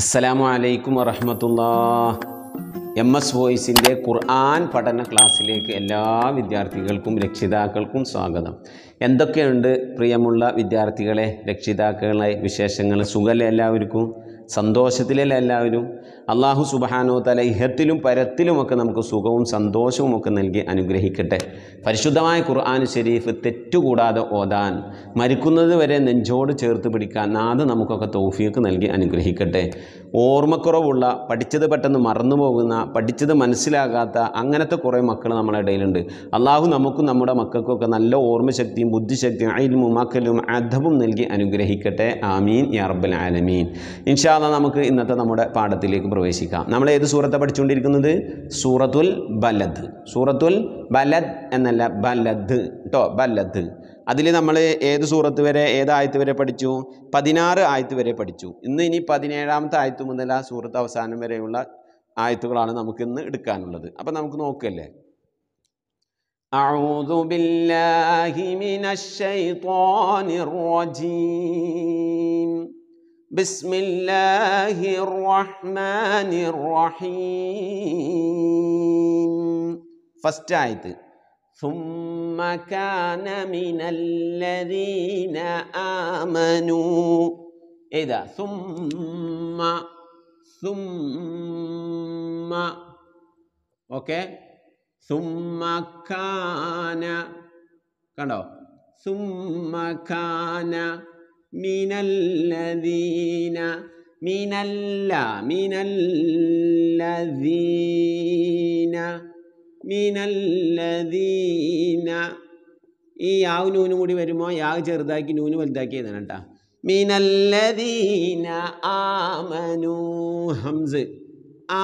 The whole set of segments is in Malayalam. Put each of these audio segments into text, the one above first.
അസ്സലാമു അലൈക്കും വറഹമത്തുള്ള എം എസ് വോയിസിൻ്റെ ഖുർആൻ പഠന ക്ലാസ്സിലേക്ക് എല്ലാ വിദ്യാർത്ഥികൾക്കും രക്ഷിതാക്കൾക്കും സ്വാഗതം എന്തൊക്കെയുണ്ട് പ്രിയമുള്ള വിദ്യാർത്ഥികളെ രക്ഷിതാക്കളെ വിശേഷങ്ങൾ സുഖമല്ലേ എല്ലാവർക്കും സന്തോഷത്തിലല്ലേ എല്ലാവരും അള്ളാഹു സുബഹാനോ തല ഇഹത്തിലും പരത്തിലുമൊക്കെ നമുക്ക് സുഖവും സന്തോഷവും ഒക്കെ നൽകി അനുഗ്രഹിക്കട്ടെ പരിശുദ്ധമായ ഖുർആൻ ഷെരീഫ് തെറ്റുകൂടാതെ ഓതാൻ മരിക്കുന്നത് വരെ നെഞ്ചോട് ചേർത്ത് പിടിക്കാൻ നാഥ് നമുക്കൊക്കെ തോഫിയൊക്കെ നൽകി അനുഗ്രഹിക്കട്ടെ ഓർമ്മക്കുറവുള്ള പഠിച്ചത് പെട്ടെന്ന് മറന്നുപോകുന്ന പഠിച്ചത് മനസ്സിലാകാത്ത അങ്ങനത്തെ കുറേ മക്കൾ നമ്മുടെ ഇടയിലുണ്ട് അള്ളാഹു നമുക്കും നമ്മുടെ മക്കൾക്കൊക്കെ നല്ല ഓർമ്മശക്തിയും ബുദ്ധിശക്തിയും അയിലും മക്കലും അധവും നൽകി അനുഗ്രഹിക്കട്ടെ ആമീൻ യാർബൽ ആലമീൻ ഇൻഷാല്ല നമുക്ക് ഇന്നത്തെ നമ്മുടെ പാഠത്തിലേക്ക് പ്രവേശിക്കാം നമ്മൾ ഏത് സൂറത്താണ് പഠിച്ചുകൊണ്ടിരിക്കുന്നത് സൂറത്തുൽ ബലദ് സൂറത്തുൽ ബലദ് എന്നല്ല ബലദ് കേട്ടോ ബലദ് അതിൽ നമ്മൾ ഏത് സൂറത്ത് വരെ ഏത് ആയത്ത് വരെ പഠിച്ചു പതിനാറ് ആയത്ത് വരെ പഠിച്ചു ഇന്ന് ഇനി പതിനേഴാമത്തെ ആയത്ത് മുതൽ ആ സൂറത്ത് അവസാനം വരെയുള്ള ആയത്തുകളാണ് നമുക്കിന്ന് എടുക്കാനുള്ളത് അപ്പം നമുക്ക് നോക്കല്ലേ أعوذ بالله من الشيطان الرجيم بسم الله الرحمن الرحيم ഫസ്റ്റ് ആയത് ثم كان من الذين آمنوا إذا ثم ثم ഓക്കെ ثم كان കണ്ടോ ثم كان മിനല്ലദീന മിനല്ല മിനല്ലദീന മിനല്ലദീന ഈ യാവ് നൂനും കൂടി വരുമ്പോൾ യാവ് ചെറുതാക്കി നൂന് വലുതാക്കി എഴുതണം കേട്ടോ മിനല്ലദീന ആമനു ഹംസ്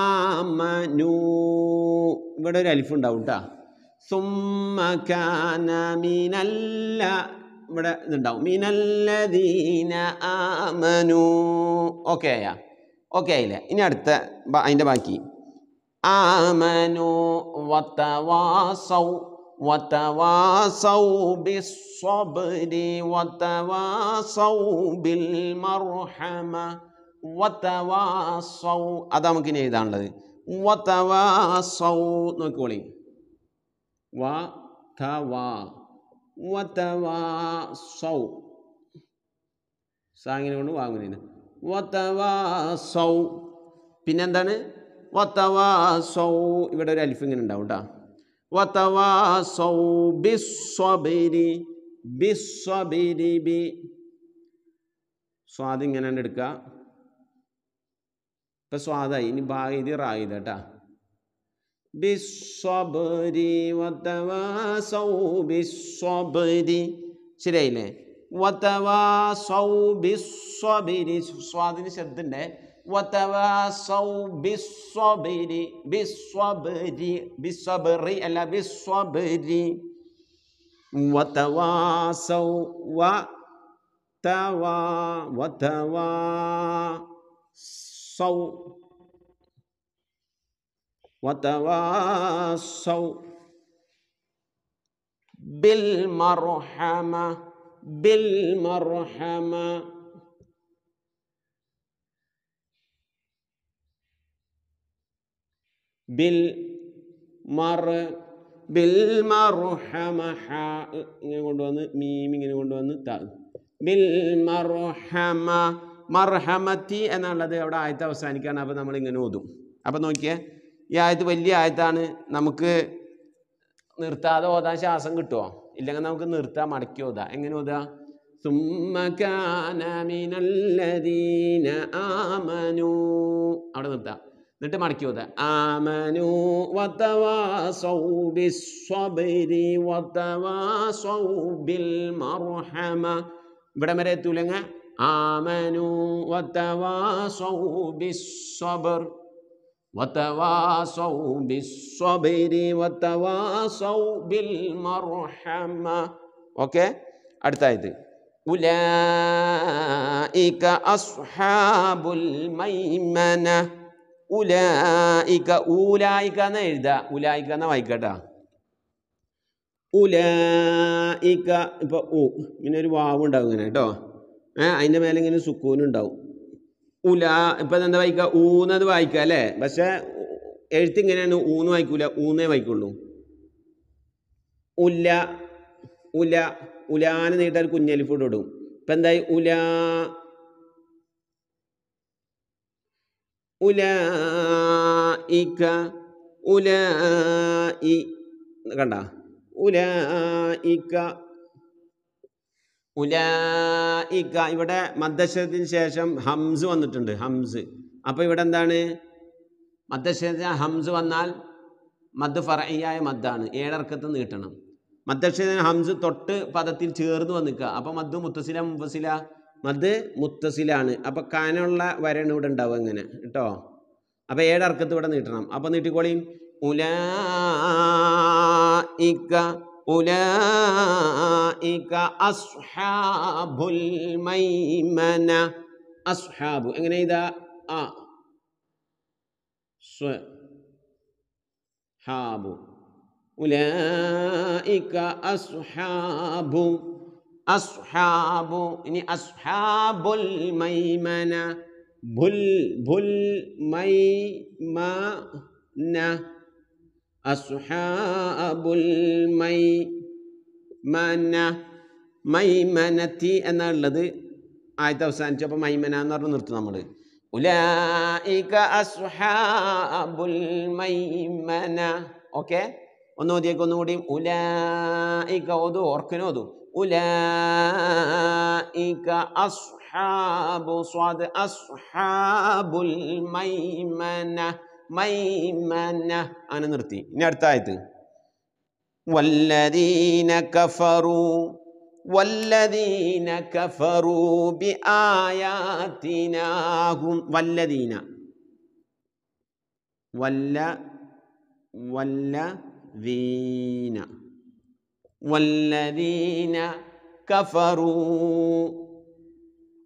ആമനു ഇവിടെ ഒരു അലിഫുണ്ടാവും ഉണ്ടാവും കേട്ടോ സുമ്മ കാന മിനല്ല ഇവിടെ ഇതുണ്ടാവും മിനല്ലദീന ആമനു ഓക്കെ ആയാ ഓക്കെ ആയില്ലേ ഇനി അടുത്ത അതിൻ്റെ ബാക്കി ആമനു വത്തവാസൗ വത്തവാസൗ ബിസ്വബ്രി ബിൽ മർഹമ എഴുതാനുള്ളത് വത്തവാസൗ നോക്കിക്കോളി വ സാങ്ങിനെ കൊണ്ട് വാങ്ങുന്നതിന് വത്തവാസൗ പിന്നെന്താണ് വത്തവാസൗ ഇവിടെ ഒരു അൽഫിങ്ങനെ ഉണ്ടാവും കേട്ടോ വതവാസൗ ബിസ്വബിരി ബി സ്വാദ് ഇങ്ങനെ എടുക്കുക ഇപ്പം സ്വാദായി ഇനി ബാ ഇത് റായിത കേട്ടോ بالصبر وتواصوا بالصبر شريلة وتواصوا بالصبر سوادني شدنا وتواصوا بالصبر بالصبر بالصبر إلا بالصبر وتواصوا و تواصوا وتواصوا بالمرحمة بالمرحمة بالمر بالمرحمة حاء ഇങ്ങനെ കൊണ്ടുവന്ന് മീം ഇങ്ങനെ കൊണ്ടുവന്ന് താ ബിൽമർഹമ മർഹമത്തി എന്നുള്ളത് അവിടെ ആയത്ത് അവസാനിക്കുകയാണ് അപ്പോൾ നമ്മൾ ഇങ്ങനെ ഓതും അപ്പോൾ നോക്കിയേ ഈ ആയത്ത് വലിയ ആയത്താണ് നമുക്ക് നിർത്താതെ ഓതാൻ ശ്വാസം കിട്ടുമോ ഇല്ലെങ്കിൽ നമുക്ക് നിർത്താൻ മടക്കി ഓതാ എങ്ങനെ ഓതാ ثم ആമനു അവിടെ നിർത്താം എന്നിട്ട് മടക്കി ഓതാ ആമനു സൗബി സ്വബരി വതവാസൗ ബിൽ മർഹമ ഇവിടെ വരെ എത്തൂലങ്ങ ആമനു സൗബി സ്വബർ وتواصوا بالصبر وتواصوا بالمرحمة ഓക്കെ അടുത്തായത് ഉലായിക അസ്ഹാബുൽ മൈമന ഉലായിക ഊലായിക എന്ന് എഴുതുക ഉലായിക എന്ന് വായിക്കട്ടാ ഓ പിന്നെ ഒരു വാവ് ഇങ്ങനെ കേട്ടോ ഏഹ് അതിന്റെ മേലെ ഇങ്ങനെ സുക്കൂനുണ്ടാവും ഉല ഇപ്പം എന്താ വായിക്കുക ഊന്നത് വായിക്കുക അല്ലേ എഴുത്ത് ഇങ്ങനെയാണ് ഊന്ന് വായിക്കൂല ഊന്നേ വായിക്കുള്ളൂ ഉല ഉല ഉലാന നീട്ടാൽ കുഞ്ഞലിഫൂട്ട് ഇടും ഇപ്പം എന്തായി ഉല ഉല ഇക്ക ഉല ഇ കണ്ട ഉല ഇക്ക ഉലായിക്ക ഇവിടെ മദ്ദശത്തിന് ശേഷം ഹംസ് വന്നിട്ടുണ്ട് ഹംസ് അപ്പോൾ ഇവിടെ എന്താണ് മദ്ദശത്തിന് ഹംസ് വന്നാൽ മദ് ഫറയ്യായ മദ്ദാണ് ഏഴർക്കത്ത് നീട്ടണം മദ്ദശത്തിന് ഹംസ് തൊട്ട് പദത്തിൽ ചേർന്ന് വന്നിക്കുക അപ്പോൾ മദ് മുത്തസില മുഫസില മദ് മുത്തസിലാണ് അപ്പോൾ കാനുള്ള വരണ് ഇവിടെ ഉണ്ടാവും ഇങ്ങനെ കേട്ടോ അപ്പോൾ ഏഴർക്കത്ത് ഇവിടെ നീട്ടണം അപ്പോൾ നീട്ടിക്കോളിയും ഉലായിക്ക أولئك أصحاب الميمنة أصحاب إن إذا أصحاب أولئك أصحاب أصحاب يعني أصحاب الميمنة بل بل ميمنة മൈമനത്തി എന്നുള്ളത് ആദ്യത്തെ അവസാനിച്ചു അപ്പോൾ മൈമന എന്ന് പറഞ്ഞ് നിർത്തും നമ്മൾ ഉലായിക അസ്ഹാബുൽ ഓക്കെ ഒന്ന് ഓതിയേക്ക് ഒന്നുകൂടി ഉലായിക ഓതു ഓർക്കനോ ഓതു ഉലായിക അസ്ഹാബു സ്വാദ് അസ്ഹാബുൽ മൈമന മൈമന അങ്ങനെ നിർത്തി ഇനി അടുത്തായത് വല്ലദീന കഫറു വല്ലദീന കഫറു ബി ആയാത്തിനാഹും വല്ലദീന വല്ല വല്ല വീന വല്ലദീന കഫറു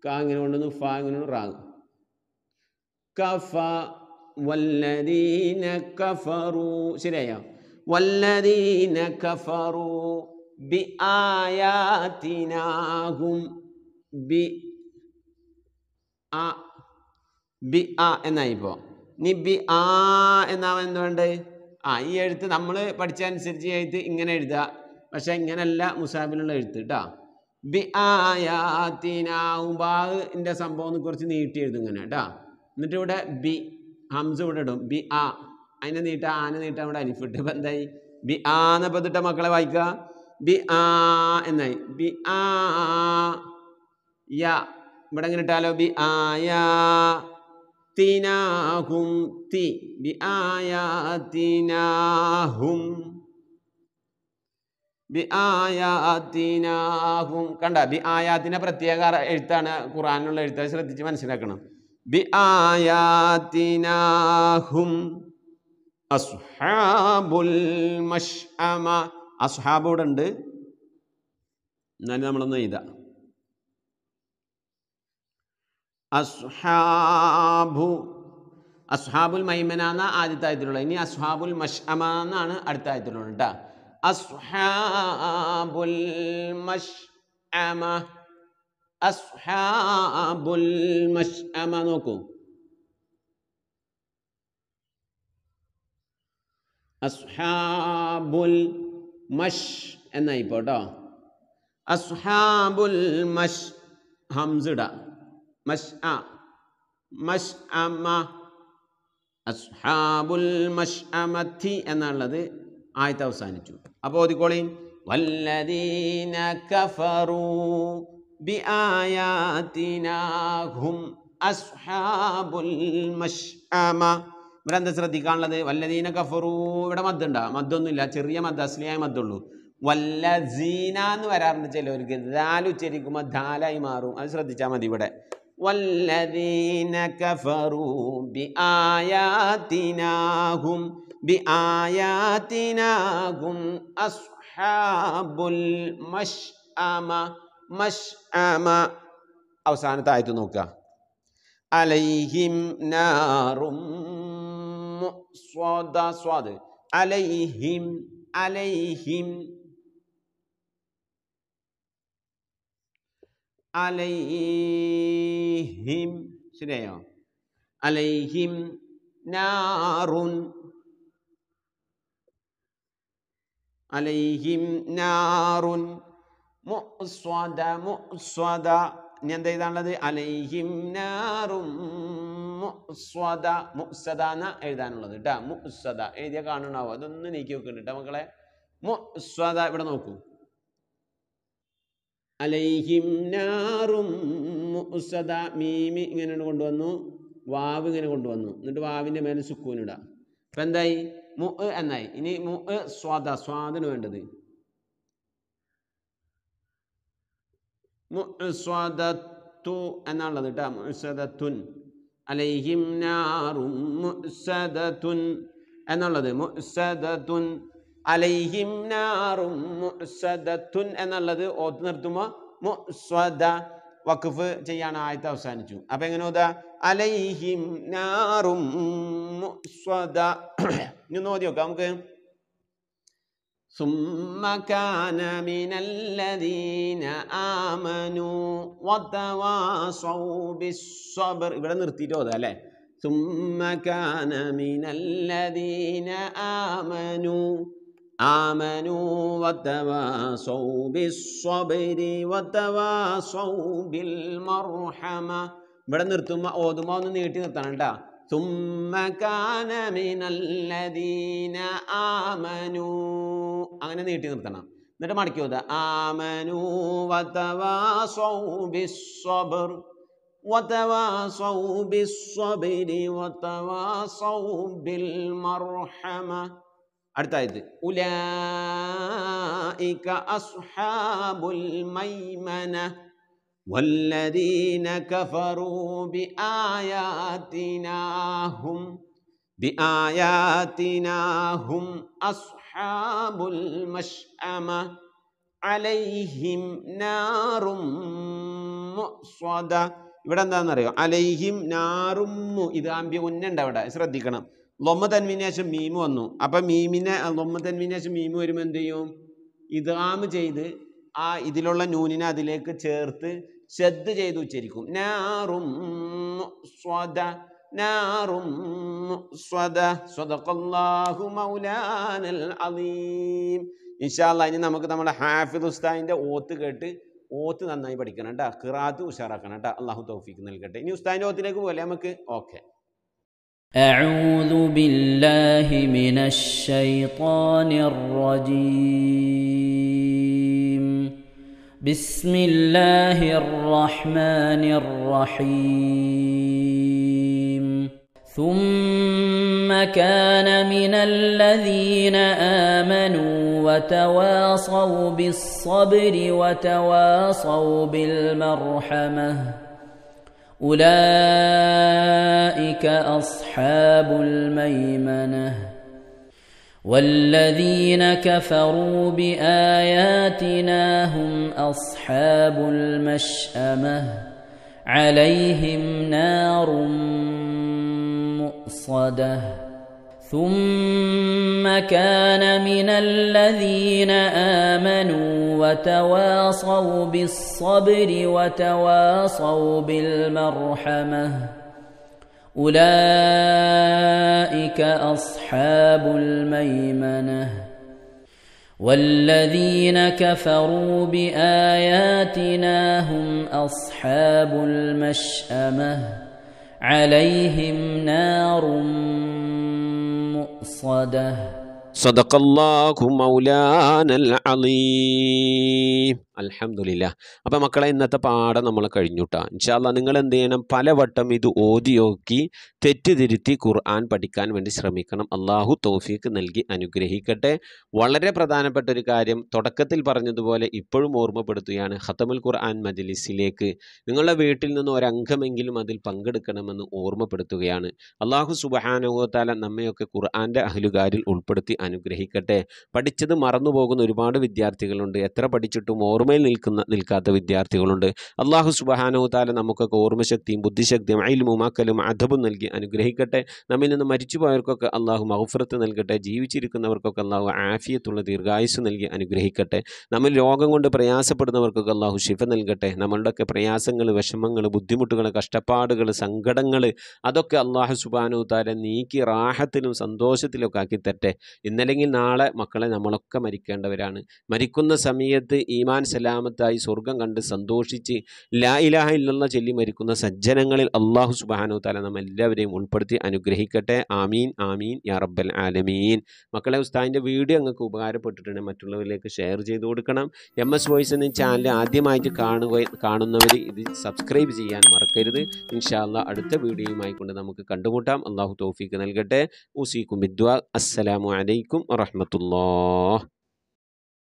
കാങ്ങനെ കൊണ്ടൊന്ന് ഫാ റാങ് കഫ വല്ലദീന കഫറു ശരിയായോ വല്ലദീന കഫറു ബി ആയാത്തിനാകും ബി ആ ബി എന്നായിപ്പോ ഇനി ബി ആ എന്നാവൻ എന്തുകൊണ്ട് ആ ഈ എഴുത്ത് നമ്മൾ പഠിച്ചനുസരിച്ച് എഴുത്ത് ഇങ്ങനെ എഴുതുക പക്ഷെ ഇങ്ങനെയല്ല മുസാബിനുള്ള എഴുത്ത് കേട്ടോ ബി ആയാത്തിനാവുമ്പോൾ എൻ്റെ സംഭവം കുറച്ച് നീട്ടി എഴുതും ഇങ്ങനെ കേട്ടോ എന്നിട്ട് ഇവിടെ ബി ഹംസ ഇവിടെ ഇടും ബി ആ അതിനെ നീട്ട ആന നീട്ട അവിടെ അലിഫിട്ട് ഇപ്പം എന്തായി ബി ആ എന്ന ഇതിട്ട മക്കളെ വായിക്കുക ബി ആ എന്നായി ബി ആ യാ ഇവിടെ എങ്ങനെ ഇട്ടാലോ ബി ആ തിനാഹും തി ബി ആയാ തിനാഹും ബി ആയാത്തിനാഹും കണ്ട ബി ആയാത്തിൻ്റെ പ്രത്യേക എഴുത്താണ് ഖുറാനുള്ള എഴുത്ത് ശ്രദ്ധിച്ച് മനസ്സിലാക്കണം ബി ആയാത്തിനാഹും അസ്ഹാബുൽ മഷ്അമ അസ്ഹാബ് ഇവിടെ ഉണ്ട് എന്നാലും നമ്മളൊന്ന് എഴുതാം അസ്ഹാബു അസ്ഹാബുൽ മൈമന എന്ന ആദ്യത്തെ ആയത്തിലുള്ള ഇനി അസ്ഹാബുൽ മഷ്അമ എന്നാണ് അടുത്ത ആയത്തിലുള്ള കേട്ടോ അസ്ഹാബുൽ മഷ്അമ അസ്ഹാബുൽ മഷ്അമ നോക്കൂ അസ്ഹാബുൽ മഷ് എന്നായിപ്പോ കേട്ടോ അസ്ഹാബുൽ മഷ് ഹംസിട മഷ് അ മഷ് അമ അസ്ഹാബുൽ മഷ് അമത്തി എന്നുള്ളത് ആയത്ത് അവസാനിച്ചു അപ്പോൾ ഓതിക്കോളി വല്ലദീന കഫറൂ ബിആയാതിനാഹും അസ്ഹാബുൽ മഷ്അമ ഇവിടെ എന്താ ശ്രദ്ധിക്കാനുള്ളത് വല്ലദീന കഫറൂ ഇവിടെ മദ്ദുണ്ടാ മദ്ദൊന്നുമില്ല ചെറിയ മദ് അസ്ലിയായ മദ്ദുള്ളൂ വല്ലസീന എന്ന് വരാറുണ്ട് ചിലവർക്ക് ദാൽ ഉച്ചരിക്കുമ്പോൾ ദാലായി മാറും അത് ശ്രദ്ധിച്ചാൽ മതി ഇവിടെ വല്ലദീന കഫറൂ ബി ആയാത്തിനാകും ബി ആയാത്തിനാകും അസ്ഹാബുൽ മഷ് മഷ് ആമ അവസാനത്തെ ആയത് നോക്കുക അലൈഹിം നാറും സ്വാദ് അലൈഹിം അലൈഹിം അലൈഹിം ശരിയായോ അലൈഹിം നാറുൻ അലൈഹിം നാറുൻ മുസ്വദ ഇനി എന്താ എഴുതാനുള്ളത് അലൈഹിം നാറും മുസ്വദ മുസദ എന്ന എഴുതാനുള്ളത് കേട്ടോ മുസദ എഴുതിയ കാണുണ്ടാവും അതൊന്നും നീക്കി വെക്കുന്നുണ്ട് കേട്ടോ മക്കളെ മുസ്വദ ഇവിടെ നോക്കൂ അലൈഹിം നാറും മുസദ മീമി ഇങ്ങനെ കൊണ്ടുവന്നു വാവ് ഇങ്ങനെ കൊണ്ടുവന്നു എന്നിട്ട് വാവിൻ്റെ മേലെ സുക്കൂനിടാം അപ്പം എന്തായി മു എന്നായി ഇനി മു സ്വാദ സ്വാദിന് വേണ്ടത് മുസ്വദത്തു എന്നുള്ളത് കേട്ടോ മുസ്വദത്തുൻ അലൈഹിം നാറും മുസ്വദത്തുൻ എന്നുള്ളത് മുസ്വദത്തുൻ അലൈഹിം നാറും മുസ്വദത്തുൻ എന്നുള്ളത് ഓത്ത് നിർത്തുമ്പോൾ മുസ്വദ വഖഫ് ചെയ്യാണ് ആയത്ത് അവസാനിച്ചു അപ്പൊ എങ്ങനെ ഓതാ അലൈഹിം നാറും മുസ്വദ ഇനി നോക്കി നോക്കാം നമുക്ക് ثم كان من الذين آمنوا وتواصوا بالصبر ഇവിടെ നിർത്തിയിട്ട് ഓതാ അല്ലേ ثم كان من الذين آمنوا آمنوا وتواصوا بالصبر وتواصوا بالمرحمة ഇവിടെ നിർത്തുമ്പോൾ ഓതുമ്പോൾ ഒന്ന് നീട്ടി നിർത്തണം കേട്ടോ ثم كان من الذين آمنوا അങ്ങനെ നീട്ടി നിർത്തണം എന്നിട്ട് മടക്കി കൊടുക്കുക ആമനു അടുത്തായത് ഉലായിക അസ്ഹാബുൽ മൈമന വല്ലദീന കഫറൂ ബിആയാതിനാഹും ബിആയാതിനാഹും അസ്ഹാബുൽ മഷ്അമ അലൈഹിം നാറും മുഅ്സദ ഇവിടെ എന്താണെന്നറിയോ അലൈഹിം നാറും ഇത് ആംബ്യ ഉന്നുണ്ട് അവിടെ ശ്രദ്ധിക്കണം ലൊമ്മ തന്മിനേശം മീമ് വന്നു അപ്പം മീമിനെ ലൊമ്മ തന്മിനേശം മീമ് വരുമ്പോൾ എന്ത് ചെയ്യും ഇതാമ് ചെയ്ത് ആ ഇതിലുള്ള നൂനിനെ അതിലേക്ക് ചേർത്ത് ശ്രദ്ധ ചെയ്ത് ഉച്ചരിക്കും നാറും സ്വദ നാറും ഇൻഷാല്ല ഇനി നമുക്ക് നമ്മുടെ ഹാഫിദ് ഉസ്താദിൻ്റെ ഓത്ത് കേട്ട് ഓത്ത് നന്നായി പഠിക്കണം കേട്ടോ ഖിറാത്ത് ഉഷാറാക്കണം കേട്ടോ അള്ളാഹു തോഫിക്ക് നൽകട്ടെ ഇനി ഉസ്താദിൻ്റെ ഓത്തിലേക്ക് പോലെ നമുക്ക് ഓക്കെ أعوذ بالله من الشيطان الرجيم بسم الله الرحمن الرحيم ثم كان من الذين امنوا وتواصوا بالصبر وتواصوا بالمرحمه اولئك اصحاب الميمنه والذين كفروا باياتنا هم اصحاب المشامه عليهم نار مقصده ثم كان من الذين امنوا وتواصوا بالصبر وتواصوا بالمرحمه اولئك اصحاب الميمنه والذين كفروا باياتنا هم اصحاب المشامه عليهم نار مؤصده صدق الله مولانا العظيم അലഹമില്ല അപ്പോൾ മക്കളെ ഇന്നത്തെ പാഠം നമ്മൾ കഴിഞ്ഞുട്ടാ ഇൻഷാല്ല നിങ്ങൾ എന്ത് ചെയ്യണം പലവട്ടം ഇത് ഓതി നോക്കി തെറ്റിതിരുത്തി ഖുർആൻ പഠിക്കാൻ വേണ്ടി ശ്രമിക്കണം അള്ളാഹു തോഫീക്ക് നൽകി അനുഗ്രഹിക്കട്ടെ വളരെ പ്രധാനപ്പെട്ട ഒരു കാര്യം തുടക്കത്തിൽ പറഞ്ഞതുപോലെ ഇപ്പോഴും ഓർമ്മപ്പെടുത്തുകയാണ് ഹത്തമുൽ ഖുർആൻ മജലിസിലേക്ക് നിങ്ങളുടെ വീട്ടിൽ നിന്ന് ഒരംഗമെങ്കിലും അതിൽ പങ്കെടുക്കണമെന്ന് ഓർമ്മപ്പെടുത്തുകയാണ് അള്ളാഹു സുബഹാനുഭവത്താല നമ്മയൊക്കെ ഖുർആൻ്റെ അഹലുകാരിൽ ഉൾപ്പെടുത്തി അനുഗ്രഹിക്കട്ടെ പഠിച്ചത് മറന്നു പോകുന്ന ഒരുപാട് വിദ്യാർത്ഥികളുണ്ട് എത്ര പഠിച്ചിട്ടും ഓർമ്മ ഓർമ്മയിൽ നിൽക്കുന്ന നിൽക്കാത്ത വിദ്യാർത്ഥികളുണ്ട് അള്ളാഹു സുബഹാനോ താല നമുക്കൊക്കെ ഓർമ്മശക്തിയും ബുദ്ധിശക്തിയും അയിലും ഉമാക്കലും അധബും നൽകി അനുഗ്രഹിക്കട്ടെ നമ്മിൽ നിന്ന് മരിച്ചുപോയവർക്കൊക്കെ അള്ളാഹു മഹഫുറത്ത് നൽകട്ടെ ജീവിച്ചിരിക്കുന്നവർക്കൊക്കെ അള്ളാഹു ആഫിയത്തുള്ള ദീർഘായുസ് നൽകി അനുഗ്രഹിക്കട്ടെ നമ്മൾ രോഗം കൊണ്ട് പ്രയാസപ്പെടുന്നവർക്കൊക്കെ അള്ളാഹു ശിഫ നൽകട്ടെ നമ്മളുടെയൊക്കെ പ്രയാസങ്ങൾ വിഷമങ്ങൾ ബുദ്ധിമുട്ടുകൾ കഷ്ടപ്പാടുകൾ സങ്കടങ്ങൾ അതൊക്കെ അള്ളാഹു സുബാനു താരെ നീക്കി റാഹത്തിലും സന്തോഷത്തിലും ഒക്കെ ആക്കി തരട്ടെ ഇന്നല്ലെങ്കിൽ നാളെ മക്കളെ നമ്മളൊക്കെ മരിക്കേണ്ടവരാണ് മരിക്കുന്ന സമയത്ത് ഈമാൻ സലാമത്തായി സ്വർഗം കണ്ട് സന്തോഷിച്ച് ലാ ഇലാഹ ഇല്ലെന്ന ചൊല്ലി മരിക്കുന്ന സജ്ജനങ്ങളിൽ അള്ളാഹു സുബാനു താല നമ്മൾ എല്ലാവരെയും ഉൾപ്പെടുത്തി അനുഗ്രഹിക്കട്ടെ ആമീൻ ആമീൻ യാ റബ്ബൽ ആലമീൻ മക്കളെ ഉസ്താദിൻ്റെ വീഡിയോ അങ്ങൾക്ക് ഉപകാരപ്പെട്ടിട്ടുണ്ട് മറ്റുള്ളവരിലേക്ക് ഷെയർ ചെയ്ത് കൊടുക്കണം എം എസ് വോയിസ് എന്ന ചാനൽ ആദ്യമായിട്ട് കാണുക കാണുന്നവർ ഇത് സബ്സ്ക്രൈബ് ചെയ്യാൻ മറക്കരുത് ഇൻഷാല്ല അടുത്ത വീഡിയോയുമായി കൊണ്ട് നമുക്ക് കണ്ടുമുട്ടാം അള്ളാഹു തോഫീക്ക് നൽകട്ടെ ഉസീക്കും ബിദ്വാ അസ്സലാമു അലൈക്കും വറഹമത്തുല്ലാ